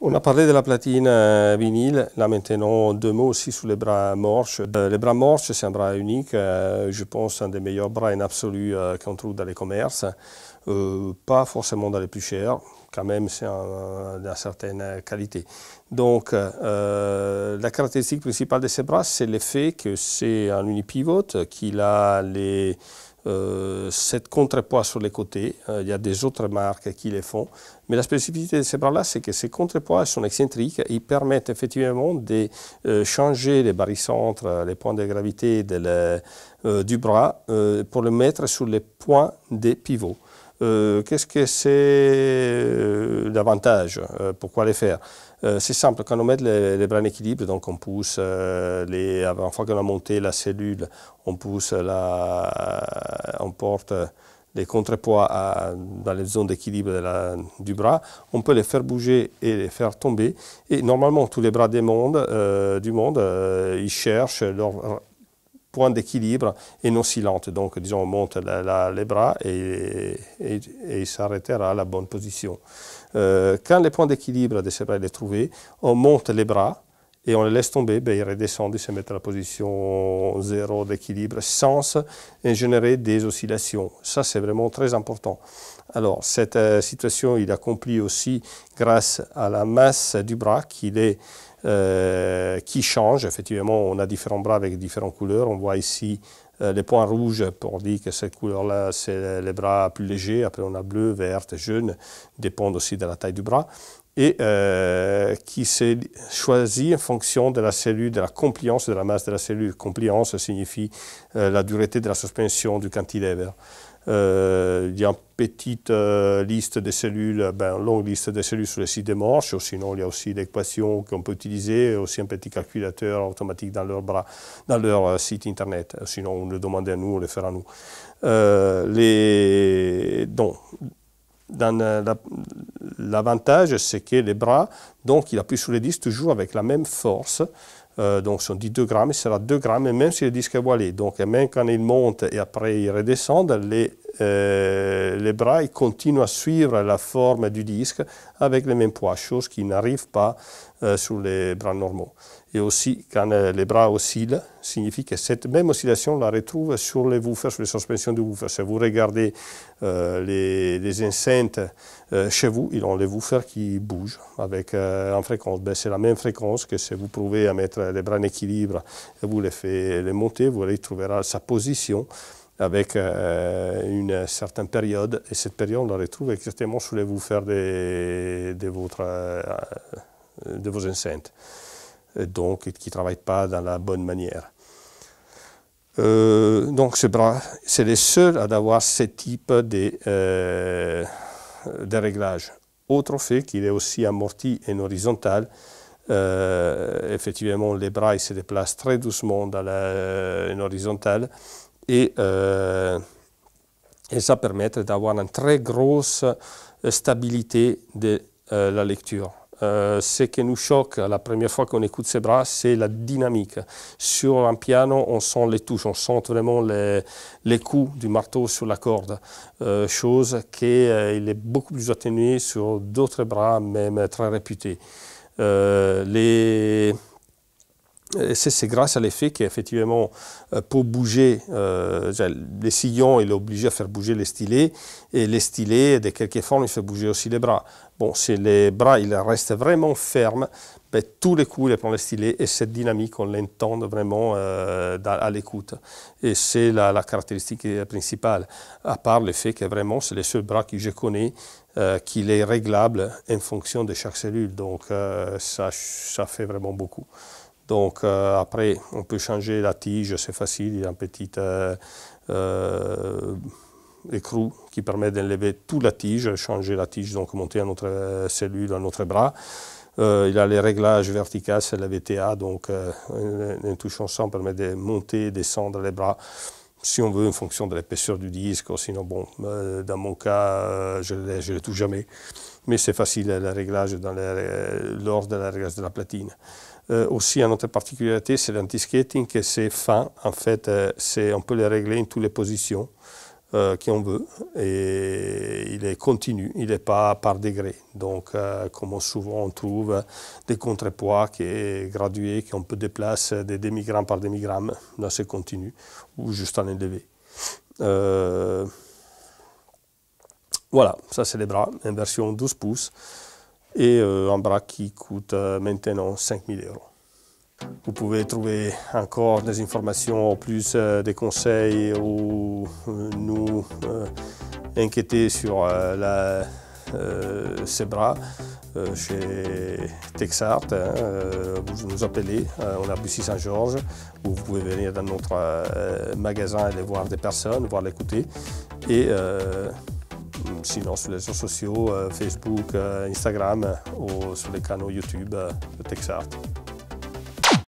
On a parlé de la platine euh, vinyle. Là maintenant, deux mots aussi sur les bras morches. Euh, les bras morches, c'est un bras unique. Euh, je pense un des meilleurs bras en absolu qu'on trouve dans les commerces. pas forcément dans les plus chers. Quand même, c'est d'une certaine qualité. Donc, la caractéristique principale de ces bras, c'est le fait que c'est un unipivote, qu'il a les euh, cette contrepoids sur les côtés. Euh, il y a des autres marques qui les font. Mais la spécificité de ces bras là c'est que ces contrepoids sont excentriques. Ils permettent effectivement de euh, changer les barycentres, les points de gravité du bras pour le mettre sur les points des pivots. Qu'est-ce que c'est davantage. Euh, pourquoi les faire euh, C'est simple, quand on met les, bras en équilibre, donc on pousse, euh, les, avant fois qu'on a monté la cellule, on pousse, la, on porte les contrepoids dans les zones d'équilibre du bras, on peut les faire bouger et les faire tomber. Et normalement, tous les bras des mondes, du monde, ils cherchent leur point d'équilibre et non silente. Donc, disons, on monte les bras et, et, s'arrêtera à la bonne position. Euh, quand le point d'équilibre de ce bras est trouvé, on monte les bras et on les laisse tomber, ben, ils redescendent, et se mettent à la position zéro d'équilibre sans générer des oscillations. Ça, c'est vraiment très important. Alors, cette euh, situation, il accomplit aussi grâce à la masse du bras qu'il est euh, qui change. Effectivement, on a différents bras avec différentes couleurs. On voit ici euh, les points rouges pour dire que cette couleur-là, c'est les bras plus légers. Après, on a bleu, vert et jaune, dépendent aussi de la taille du bras et euh, qui s'est choisi en fonction de la cellule, de la compliance de la masse de la cellule. Compliance signifie euh, la durée de la suspension du cantilever. Euh, il y a une petite liste de cellules, ben, longue liste de cellules sur les sites des ou sinon il y a aussi l'équation qu'on peut utiliser, aussi un petit calculateur automatique dans leur, bras, dans leur site internet. Sinon, on le demande à nous, on le fera à nous. les... Donc, dans la, L'avantage, c'est que les bras, donc il appuie sur les disques toujours avec la même force. Euh, donc, si on dit 2 grammes, il sera 2 grammes, même si le disque est voilé. Donc, même quand il monte et après il redescend, les euh, les bras continuent à suivre la forme du disque avec les mêmes poids, chose qui n'arrive pas euh, sur les bras normaux. Et aussi, quand euh, les bras oscillent, signifie que cette même oscillation la retrouve sur les woofers, sur les suspensions du woofer. Si vous regardez les, enceintes chez vous, ils ont les woofers qui bougent avec en fréquence. Ben, c'est la même fréquence que si vous prouvez à mettre les bras en équilibre et vous les faites les monter, vous retrouverez sa position avec euh, une certaine période. Et cette période, on la retrouve exactement sous les faire de, de, euh, de vos enceintes, et donc qui ne travaillent pas dans la bonne manière. Euh, donc ce bras, c'est le seul à avoir ce type de, de réglage. Autre fait qu'il est aussi amorti en horizontal, effectivement les bras se déplacent très doucement dans la, en horizontal, euh, et, ça permet d'avoir une très grosse euh, stabilité de euh, la lecture. ce qui nous choque la première fois qu'on écoute ces bras, c'est la dynamique. Sur un piano, on sent les touches, on sent vraiment les, les coups du marteau sur la corde, chose qui est beaucoup plus atténuée sur d'autres bras, même très réputés. les c'est grâce à l'effet qu'effectivement, euh, pour bouger, euh, les sillons, il est obligé à faire bouger les stylets, et les stylets, de quelque forme, il fait bouger aussi les bras. Bon, si les bras restent vraiment fermes, ben, tous les coups, il prend les stylets, et cette dynamique, on l'entend vraiment euh, à l'écoute. Et c'est la, caractéristique euh, principale, à part le fait que vraiment, c'est les seul bras que je connais euh, qu'il est réglable en fonction de chaque cellule. Donc, ça fait vraiment beaucoup. Donc euh, après, on peut changer la tige, c'est facile, il y a un petit euh, euh, écrou qui permet d'enlever toute la tige, changer la tige, donc monter à notre cellule, à notre bras. il a les réglages verticales, c'est la VTA, donc une touche ensemble, permet de monter et descendre les bras si on veut, en fonction de l'épaisseur du disque. Sinon, bon, euh, dans mon cas, euh, je ne touche jamais. Mais c'est facile le réglage dans lors de la réglage de la platine. Euh, aussi, une autre particularité, c'est l'anti-skating, c'est fin. En fait, on peut le régler en toutes les positions. Euh, qui on veut et il est continu, il n'est pas par degré. Donc, euh, comme souvent on trouve des contrepoids qui est gradué, qu'on peut déplacer des demi-grammes par demi-gramme, dans ce continu, ou juste en élevé. Euh, voilà, ça c'est les bras, inversion 12 pouces et un bras qui coûte maintenant 5000 euros. Vous pouvez trouver encore des informations, plus euh, des conseils ou euh, nous euh, inquiéter sur la, SEBRA chez Texart. Hein, vous nous appelez, on a Saint-Georges, ou vous pouvez venir dans notre magasin, aller voir des personnes, voir l'écouter. Et sinon sur les réseaux sociaux, Facebook, Instagram ou sur les canaux YouTube de Texart.